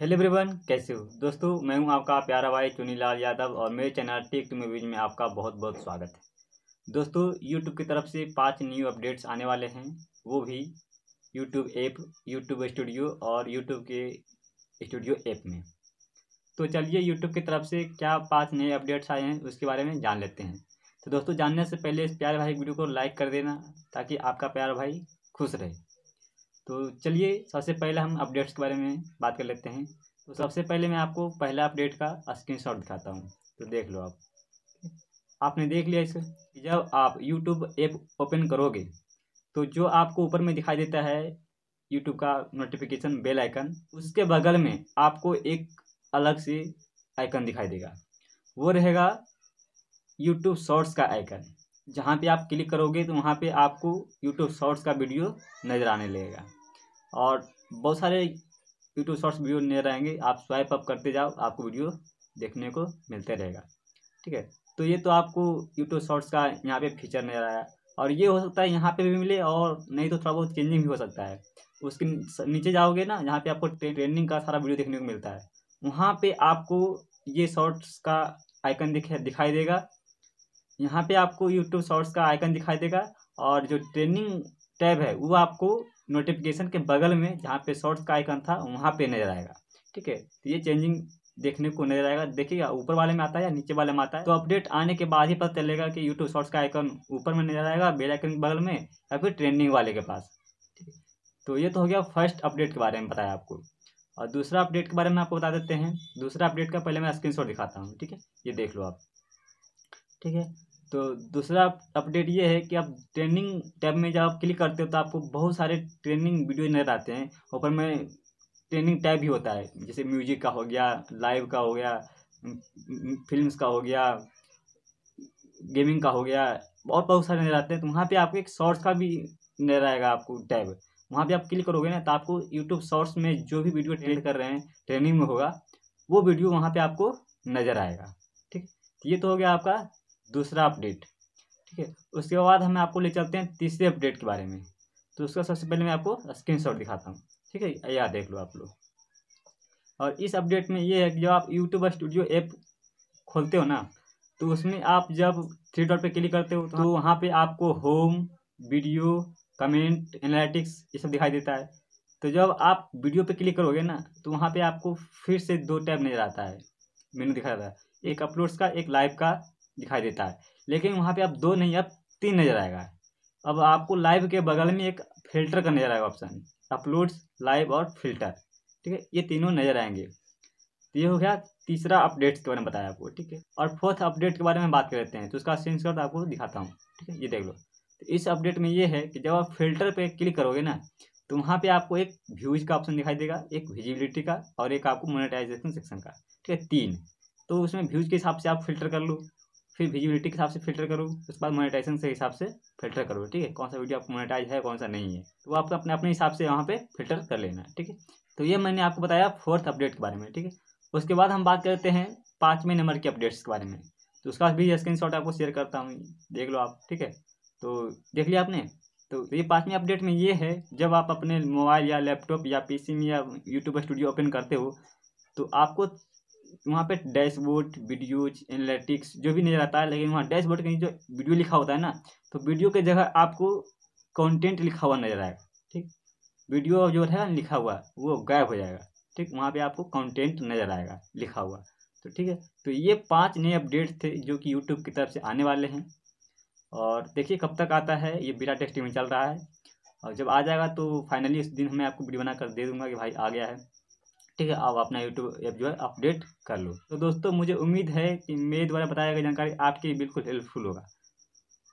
Hello everyone कैसे हो दोस्तों मैं हूं आपका प्यारा भाई चुनीलाल यादव और मेरे चैनल टेक टू मूवीज में आपका बहुत बहुत स्वागत है दोस्तों यूट्यूब की तरफ से पांच न्यू अपडेट्स आने वाले हैं वो भी यूट्यूब ऐप यूट्यूब स्टूडियो और यूट्यूब के स्टूडियो ऐप में तो चलिए यूट्यूब की तरफ से क्या पाँच नए अपडेट्स आए हैं उसके बारे में जान लेते हैं तो दोस्तों जानने से पहले इस प्यारे भाई वीडियो को लाइक कर देना ताकि आपका प्यारा भाई खुश रहे तो चलिए सबसे पहले हम अपडेट्स के बारे में बात कर लेते हैं तो सबसे पहले मैं आपको पहला अपडेट का शॉट दिखाता हूँ तो देख लो आप आपने देख लिया कि जब आप यूट्यूब ऐप ओपन करोगे तो जो आपको ऊपर में दिखाई देता है यूट्यूब का नोटिफिकेशन बेल आइकन उसके बगल में आपको एक अलग से आइकन दिखाई देगा वो रहेगा यूट्यूब शॉर्ट्स का आइकन जहाँ पे आप क्लिक करोगे तो वहाँ पे आपको यूट्यूब शॉर्ट्स का वीडियो नज़र आने लगेगा और बहुत सारे यूट्यूब शॉर्ट्स वीडियो ले रहेंगे आप स्वाइप अप करते जाओ आपको वीडियो देखने को मिलते रहेगा ठीक है तो ये तो आपको यूट्यूब शॉर्ट्स का यहाँ पे फीचर नहीं रहा है और ये हो सकता है यहाँ पे भी मिले और नहीं तो थोड़ा बहुत चेंजिंग भी हो सकता है उसके नीचे जाओगे ना यहाँ पे आपको ट्रेनिंग का सारा वीडियो देखने को मिलता है वहाँ पे आपको ये शॉर्ट्स का आइकन दिखा दिखाई देगा यहाँ पे आपको यूट्यूब शॉर्ट्स का आइकन दिखाई देगा और जो ट्रेनिंग टैब है वो आपको नोटिफिकेशन के बगल में जहाँ पे शॉर्ट्स का आइकन था वहाँ पे नजर आएगा ठीक है तो ये चेंजिंग देखने को नजर आएगा देखिएगा ऊपर वाले में आता है या नीचे वाले में आता है तो अपडेट आने के बाद ही पता चलेगा कि यूट्यूब शॉर्ट्स का आइकन ऊपर में नजर आएगा बेल आइकन के बगल में या फिर ट्रेंडिंग वाले के पास ठीक तो ये तो हो गया फर्स्ट अपडेट के बारे में बताया आपको और दूसरा अपडेट के बारे में आपको बता देते हैं दूसरा अपडेट का पहले मैं स्क्रीनशॉट दिखाता हूँ ठीक है ये देख लो आप ठीक है तो दूसरा अपडेट ये है कि आप ट्रेनिंग टैब में जब आप क्लिक करते हो तो आपको बहुत सारे ट्रेनिंग वीडियो नजर आते हैं ऊपर में ट्रेनिंग टैब भी होता है जैसे म्यूजिक का हो गया लाइव का हो गया फिल्म्स का हो गया गेमिंग का हो गया और बहुत सारे नजर आते हैं तो वहाँ पर आपको एक शॉर्ट्स का भी नजर आएगा आपको टैब वहाँ पे आप क्लिक करोगे ना तो आपको यूट्यूब शॉर्ट्स में जो भी वीडियो ट्रेड कर रहे हैं ट्रेनिंग में होगा वो वीडियो वहाँ पे आपको नज़र आएगा ठीक ये तो हो गया आपका दूसरा अपडेट ठीक है उसके बाद हम आपको ले चलते हैं तीसरे अपडेट के बारे में तो उसका सबसे पहले मैं आपको स्क्रीन दिखाता हूँ ठीक है या देख लो आप लोग और इस अपडेट में ये है कि जब आप यूट्यूब स्टूडियो ऐप खोलते हो ना तो उसमें आप जब थ्री डॉट पे क्लिक करते हो तो हाँ। वहाँ पे आपको होम वीडियो कमेंट एनालिटिक्स ये सब दिखाई देता है तो जब आप वीडियो पे क्लिक करोगे ना तो वहाँ पे आपको फिर से दो टैब नज़र आता है मेनू दिखाया देता है एक अपलोड्स का एक लाइव का दिखाई देता है लेकिन वहाँ पे आप दो नहीं अब तीन नज़र आएगा अब आपको लाइव के बगल में एक फिल्टर का नज़र आएगा ऑप्शन अपलोड्स लाइव और फिल्टर ठीक है ये तीनों नज़र आएंगे तो ये हो गया तीसरा अपडेट्स के बारे में बताया आपको ठीक है और फोर्थ अपडेट के बारे में बात करते हैं तो उसका स्क्रीन शॉट आपको दिखाता हूँ ठीक है ये देख लो तो इस अपडेट में ये है कि जब आप फिल्टर पे क्लिक करोगे ना तो वहाँ पे आपको एक व्यूज का ऑप्शन दिखाई देगा एक विजिबिलिटी का और एक आपको मोनिटाइजेशन सेक्शन का ठीक है तीन तो उसमें व्यूज के हिसाब से आप फिल्टर कर लो फिर विजिबिलिटी के हिसाब से फिल्टर करो उसके बाद मोनेटाइजेशन के हिसाब से फिल्टर करो ठीक है कौन सा वीडियो आपको मोनेटाइज है कौन सा नहीं है तो वो आपको अपने अपने हिसाब से वहाँ पे फिल्टर कर लेना ठीक है तो ये मैंने आपको बताया फोर्थ अपडेट के बारे में ठीक है उसके बाद हम बात करते हैं पाँचवें नंबर के अपडेट्स के बारे में तो उसका भी स्क्रीन आपको शेयर करता हूँ देख लो आप ठीक है तो देख लिया आपने तो ये पाँचवें अपडेट में ये है जब आप अपने मोबाइल या लैपटॉप या पी में या यूट्यूब स्टूडियो ओपन करते हो तो आपको वहाँ पे डैशबोर्ड वीडियोज एनालिटिक्स जो भी नज़र आता है लेकिन वहाँ डैशबोर्ड के जो वीडियो लिखा होता है ना तो वीडियो के जगह आपको कंटेंट लिखा हुआ नज़र आएगा ठीक वीडियो जो है लिखा हुआ वो गायब हो जाएगा ठीक वहाँ पे आपको कंटेंट नज़र आएगा लिखा हुआ तो ठीक है तो ये पांच नए अपडेट थे जो कि यूट्यूब की तरफ से आने वाले हैं और देखिए कब तक आता है ये बिना टेस्टिंग में चल रहा है और जब आ जाएगा तो फाइनली इस दिन मैं आपको वीडियो बनाकर दे दूंगा कि भाई आ गया है ठीक है अब अपना यूट्यूब ऐप जो है अपडेट कर लो तो दोस्तों मुझे उम्मीद है कि मेरे द्वारा बताया गया जानकारी आपके बिल्कुल हेल्पफुल होगा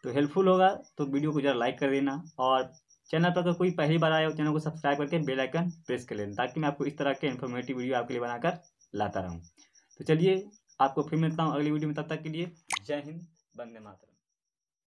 तो हेल्पफुल होगा तो वीडियो को ज़रा लाइक कर देना और चैनल पर अगर कोई पहली बार आया हो चैनल को सब्सक्राइब करके बेल आइकन प्रेस कर लेना ताकि मैं आपको इस तरह के इन्फॉर्मेटिव वीडियो आपके लिए बनाकर लाता रहूँ तो चलिए आपको फिर मिलता हूँ अगली वीडियो में तब तक के लिए जय हिंद बंदे मातर